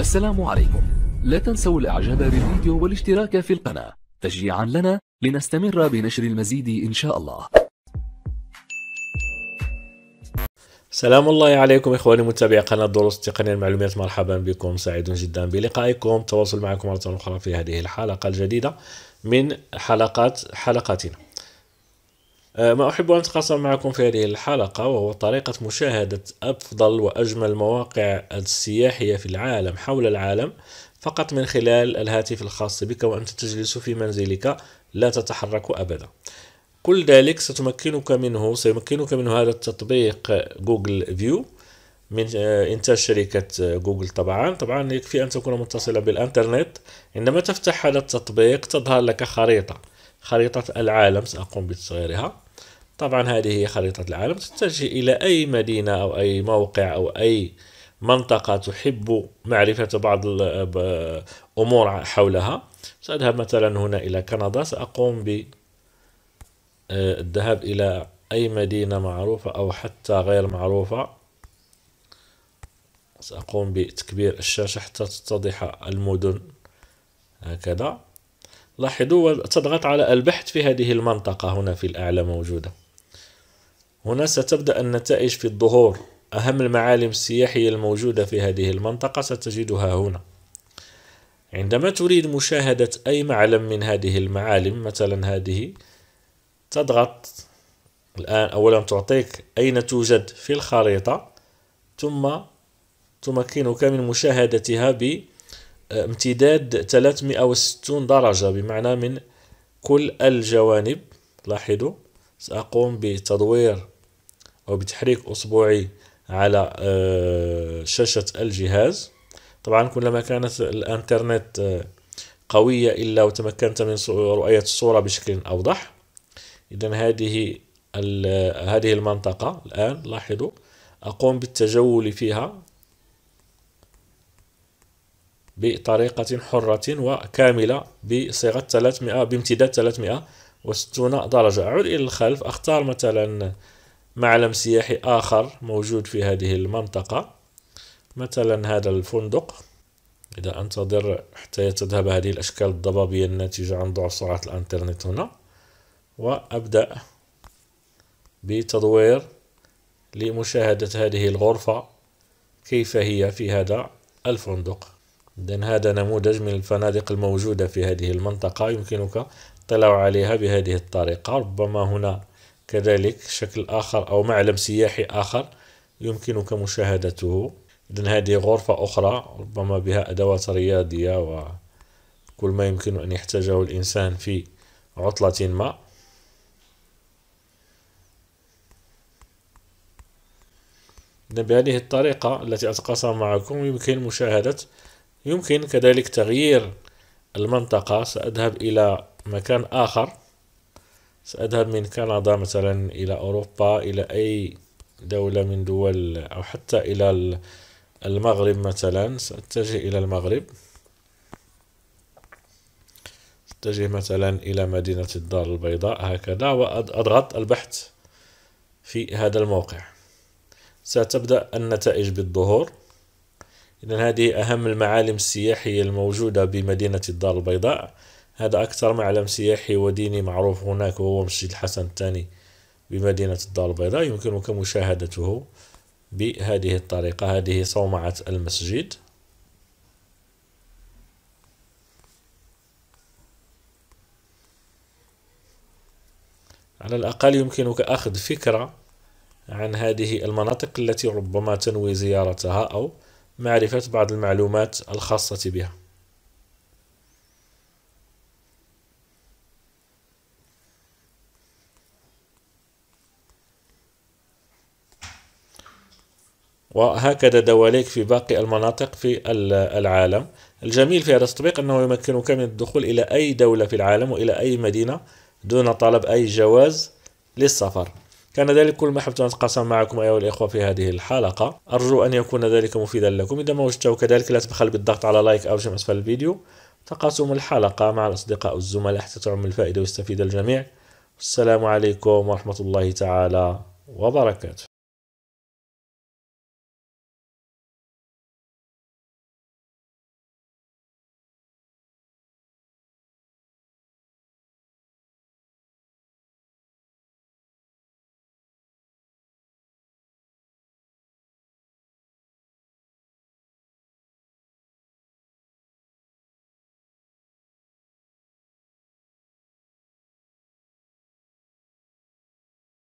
السلام عليكم لا تنسوا الاعجاب بالفيديو والاشتراك في القناة تشجيعا لنا لنستمر بنشر المزيد ان شاء الله سلام الله عليكم اخواني متابعي قناه دروس التقنيه المعلومات مرحبا بكم سعيد جدا بلقائكم تواصل معكم مره اخرى في هذه الحلقه الجديده من حلقات حلقاتنا آه، ما أحب أن أتقاسم معكم في هذه الحلقة وهو طريقة مشاهدة أفضل وأجمل مواقع السياحية في العالم حول العالم فقط من خلال الهاتف الخاص بك وأنت تجلس في منزلك لا تتحرك أبدا كل ذلك ستمكنك منه سيمكنك منه هذا التطبيق جوجل فيو من آه، إنتاج شركة آه، جوجل طبعا طبعا يكفي أن تكون متصلا بالإنترنت عندما تفتح هذا التطبيق تظهر لك خريطة خريطة العالم سأقوم بتصويرها طبعا هذه هي خريطة العالم تتجه إلى أي مدينة أو أي موقع أو أي منطقة تحب معرفة بعض الأمور حولها سأذهب مثلا هنا إلى كندا سأقوم بالذهاب آه، إلى أي مدينة معروفة أو حتى غير معروفة سأقوم بتكبير الشاشة حتى تتضح المدن هكذا لاحظوا تضغط على البحث في هذه المنطقة هنا في الأعلى موجودة هنا ستبدأ النتائج في الظهور أهم المعالم السياحية الموجودة في هذه المنطقة ستجدها هنا عندما تريد مشاهدة أي معلم من هذه المعالم مثلا هذه تضغط الآن أولا تعطيك أين توجد في الخريطة ثم تمكنك من مشاهدتها بامتداد آه، 360 درجة بمعنى من كل الجوانب لاحظوا سأقوم بتدوير وبتحريك أصبعي على آه، شاشة الجهاز طبعا كلما كانت الانترنت آه، قوية إلا وتمكنت من رؤية الصورة بشكل أوضح إذا هذه هذه المنطقة الآن لاحظوا أقوم بالتجول فيها بطريقة حرة وكاملة بصيغة 300 بامتداد 360 درجة أعود إلى الخلف أختار مثلا معلم سياحي آخر موجود في هذه المنطقة مثلا هذا الفندق إذا أنتظر حتى تذهب هذه الأشكال الضبابية الناتجة عن ضعف سرعة الإنترنت هنا وأبدأ بتدوير لمشاهدة هذه الغرفة كيف هي في هذا الفندق إذن هذا نموذج من الفنادق الموجودة في هذه المنطقة يمكنك الاطلاع عليها بهذه الطريقة ربما هنا كذلك شكل آخر أو معلم سياحي آخر يمكنك مشاهدته إذا هذه غرفة أخرى ربما بها أدوات رياضية وكل ما يمكن أن يحتاجه الإنسان في عطلة ما بهذه الطريقة التي أتقاسم معكم يمكن مشاهدة يمكن كذلك تغيير المنطقة سأذهب إلى مكان آخر سأذهب من كندا مثلا إلى أوروبا إلى أي دولة من دول أو حتى إلى المغرب مثلا سأتجه إلى المغرب أتجه مثلا إلى مدينة الدار البيضاء هكذا وأضغط البحث في هذا الموقع ستبدأ النتائج بالظهور إذا هذه أهم المعالم السياحية الموجودة بمدينة الدار البيضاء هذا أكثر معلم سياحي وديني معروف هناك وهو مسجد الحسن الثاني بمدينة الدار البيضاء يمكنك مشاهدته بهذه الطريقة هذه صومعة المسجد على الأقل يمكنك أخذ فكرة عن هذه المناطق التي ربما تنوي زيارتها أو معرفة بعض المعلومات الخاصة بها وهكذا دواليك في باقي المناطق في العالم الجميل في هذا التطبيق أنه يمكنك من الدخول إلى أي دولة في العالم وإلى أي مدينة دون طلب أي جواز للسفر كان ذلك كل ما حبت أن أتقاسم معكم أيها الإخوة في هذه الحلقة أرجو أن يكون ذلك مفيدا لكم إذا ما وجدته كذلك لا تبخل بالضغط على لايك أو جيم أسفل الفيديو تقاسم الحلقة مع الأصدقاء والزملاء حتى تعم الفائدة ويستفيد الجميع والسلام عليكم ورحمة الله تعالى وبركاته